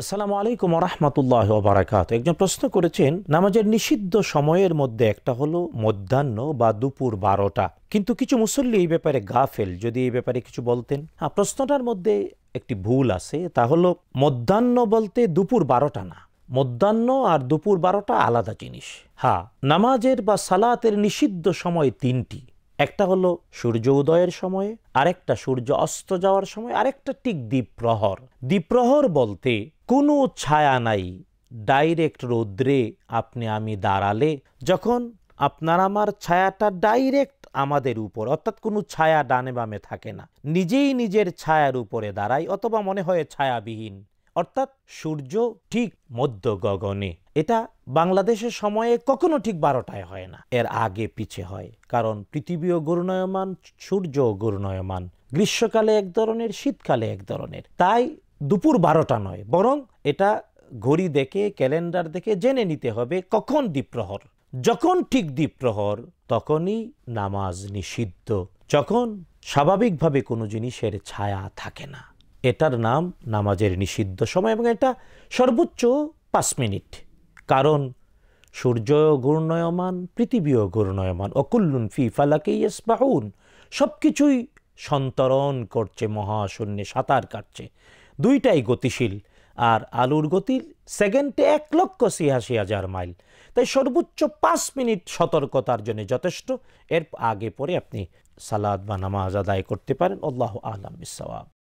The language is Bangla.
আসসালামু আলাইকুম রহমতুল্লাহ বারাকাত একজন প্রশ্ন করেছেন নামাজের নিষিদ্ধ সময়ের মধ্যে একটা হলো মধ্যাহ্ন বা দুপুর বারোটা কিন্তু কিছু মুসল্লি এই ব্যাপারে গাফেল যদি এই ব্যাপারে কিছু বলতেন হ্যাঁ প্রশ্নটার মধ্যে একটি ভুল আছে তা হলো মধ্যাহ্ন বলতে দুপুর বারোটা না মধ্যাহ্ন আর দুপুর বারোটা আলাদা জিনিস হ্যাঁ নামাজের বা সালাতের নিষিদ্ধ সময় তিনটি একটা হলো সূর্য উদয়ের সময়ে আরেকটা সূর্য অস্ত যাওয়ার সময় আরেকটা ঠিক দ্বীপ্রহর দ্বীপ্রহর বলতে কোনো ছায়া নাই ডাইরেক্ট রৌদ্রে আপনি আমি দাঁড়ালে যখন আপনার আমার ছায়াটা ডাইরেক্ট আমাদের উপর অর্থাৎ কোনো ছায়া ডানে বামে থাকে না নিজেই নিজের ছায়ার উপরে দাঁড়াই অথবা মনে হয় ছায়াবিহীন অর্থাৎ সূর্য ঠিক মধ্য গগনে এটা বাংলাদেশের সময়ে কখনো ঠিক বারোটায় হয় না এর আগে পিছে হয় কারণ পৃথিবীও ঘূর্ণয়মান সূর্য ঘূর্ণয়মান গ্রীষ্মকালে এক ধরনের শীতকালে এক ধরনের তাই দুপুর বারোটা নয় বরং এটা ঘড়ি দেখে ক্যালেন্ডার দেখে জেনে নিতে হবে কখন দ্বীপ্রহর যখন ঠিক দ্বীপ্রহর তখনই নামাজ নিষিদ্ধ যখন স্বাভাবিকভাবে কোনো জিনিসের ছায়া থাকে না এটার নাম নামাজের নিষিদ্ধ সময় এবং এটা সর্বোচ্চ পাঁচ মিনিট কারণ সূর্য ঘূর্ণয়মান পৃথিবীও ঘূর্ণয়মান অকুল্লুন ফি ফালাকে বাহুন সব কিছুই সন্তরণ করছে মহাশূন্যে সাঁতার কাটছে দুইটাই গতিশীল আর আলুর গতি সেকেন্ডে এক লক্ষ ছিয়াশি হাজার মাইল তাই সর্বোচ্চ পাঁচ মিনিট সতর্কতার জন্য যথেষ্ট এর আগে পরে আপনি সালাদ বা নামাজ আদায় করতে পারেন আল্লাহ আলম ইসাওয়াব